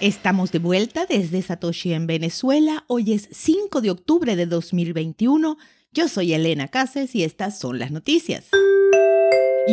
Estamos de vuelta desde Satoshi en Venezuela. Hoy es 5 de octubre de 2021. Yo soy Elena Cases y estas son las noticias.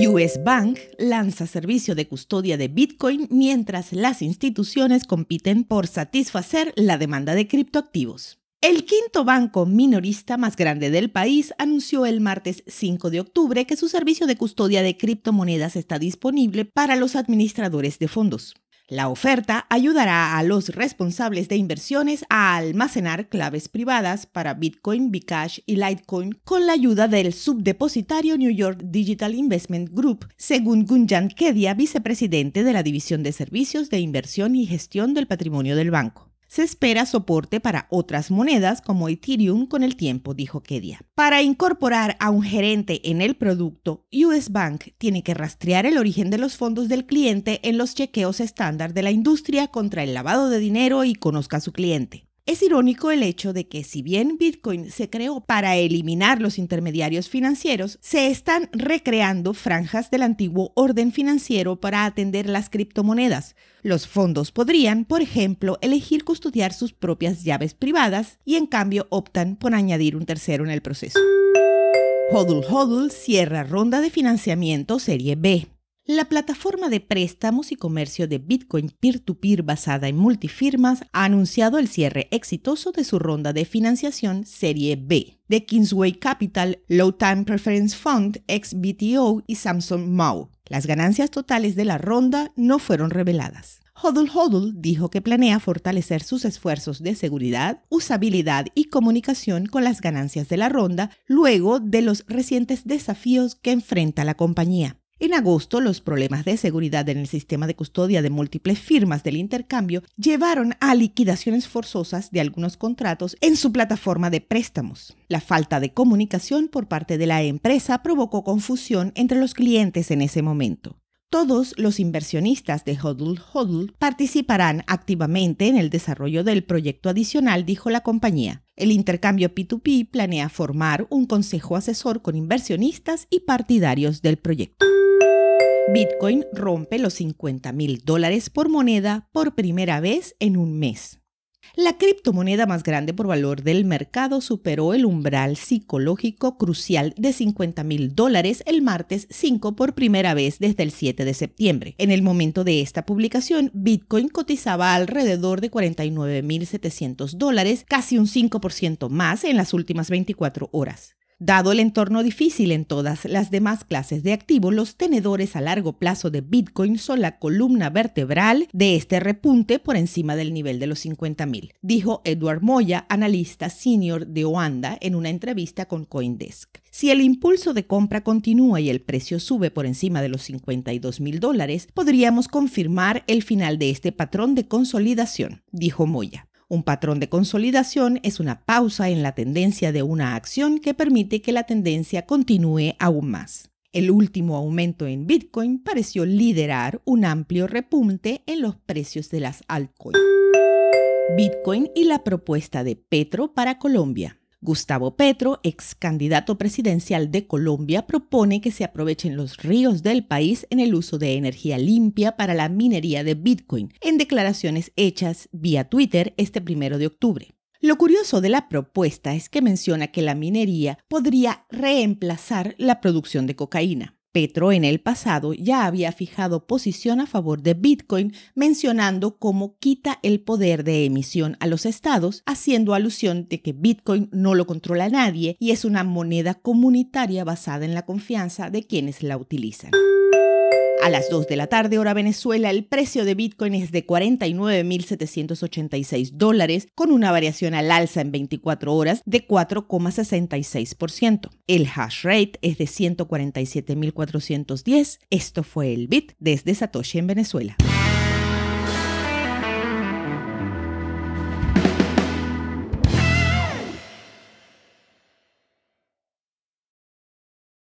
US Bank lanza servicio de custodia de Bitcoin mientras las instituciones compiten por satisfacer la demanda de criptoactivos. El quinto banco minorista más grande del país anunció el martes 5 de octubre que su servicio de custodia de criptomonedas está disponible para los administradores de fondos. La oferta ayudará a los responsables de inversiones a almacenar claves privadas para Bitcoin, Bcash y Litecoin con la ayuda del subdepositario New York Digital Investment Group, según Gunjan Kedia, vicepresidente de la División de Servicios de Inversión y Gestión del Patrimonio del Banco. Se espera soporte para otras monedas como Ethereum con el tiempo, dijo Kedia. Para incorporar a un gerente en el producto, US Bank tiene que rastrear el origen de los fondos del cliente en los chequeos estándar de la industria contra el lavado de dinero y conozca a su cliente. Es irónico el hecho de que si bien Bitcoin se creó para eliminar los intermediarios financieros, se están recreando franjas del antiguo orden financiero para atender las criptomonedas. Los fondos podrían, por ejemplo, elegir custodiar sus propias llaves privadas y en cambio optan por añadir un tercero en el proceso. Hodl Hodl cierra ronda de financiamiento Serie B. La plataforma de préstamos y comercio de Bitcoin peer-to-peer basada en multifirmas ha anunciado el cierre exitoso de su ronda de financiación Serie B de Kingsway Capital, Low Time Preference Fund, XBTO y Samsung Mao. Las ganancias totales de la ronda no fueron reveladas. Hodl Hodl dijo que planea fortalecer sus esfuerzos de seguridad, usabilidad y comunicación con las ganancias de la ronda luego de los recientes desafíos que enfrenta la compañía. En agosto, los problemas de seguridad en el sistema de custodia de múltiples firmas del intercambio llevaron a liquidaciones forzosas de algunos contratos en su plataforma de préstamos. La falta de comunicación por parte de la empresa provocó confusión entre los clientes en ese momento. Todos los inversionistas de Huddle Huddle participarán activamente en el desarrollo del proyecto adicional, dijo la compañía. El intercambio P2P planea formar un consejo asesor con inversionistas y partidarios del proyecto. Bitcoin rompe los 50 mil dólares por moneda por primera vez en un mes. La criptomoneda más grande por valor del mercado superó el umbral psicológico crucial de 50 mil dólares el martes 5 por primera vez desde el 7 de septiembre. En el momento de esta publicación, Bitcoin cotizaba alrededor de 49.700 dólares, casi un 5% más en las últimas 24 horas. Dado el entorno difícil en todas las demás clases de activos, los tenedores a largo plazo de Bitcoin son la columna vertebral de este repunte por encima del nivel de los 50.000, dijo Edward Moya, analista senior de Oanda, en una entrevista con Coindesk. Si el impulso de compra continúa y el precio sube por encima de los 52.000 mil dólares, podríamos confirmar el final de este patrón de consolidación, dijo Moya. Un patrón de consolidación es una pausa en la tendencia de una acción que permite que la tendencia continúe aún más. El último aumento en Bitcoin pareció liderar un amplio repunte en los precios de las altcoins. Bitcoin y la propuesta de Petro para Colombia. Gustavo Petro, ex candidato presidencial de Colombia, propone que se aprovechen los ríos del país en el uso de energía limpia para la minería de Bitcoin, en declaraciones hechas vía Twitter este primero de octubre. Lo curioso de la propuesta es que menciona que la minería podría reemplazar la producción de cocaína. Petro en el pasado ya había fijado posición a favor de Bitcoin, mencionando cómo quita el poder de emisión a los estados, haciendo alusión de que Bitcoin no lo controla nadie y es una moneda comunitaria basada en la confianza de quienes la utilizan. A las 2 de la tarde hora Venezuela, el precio de Bitcoin es de 49.786 dólares, con una variación al alza en 24 horas de 4,66%. El hash rate es de 147.410. Esto fue el Bit desde Satoshi en Venezuela.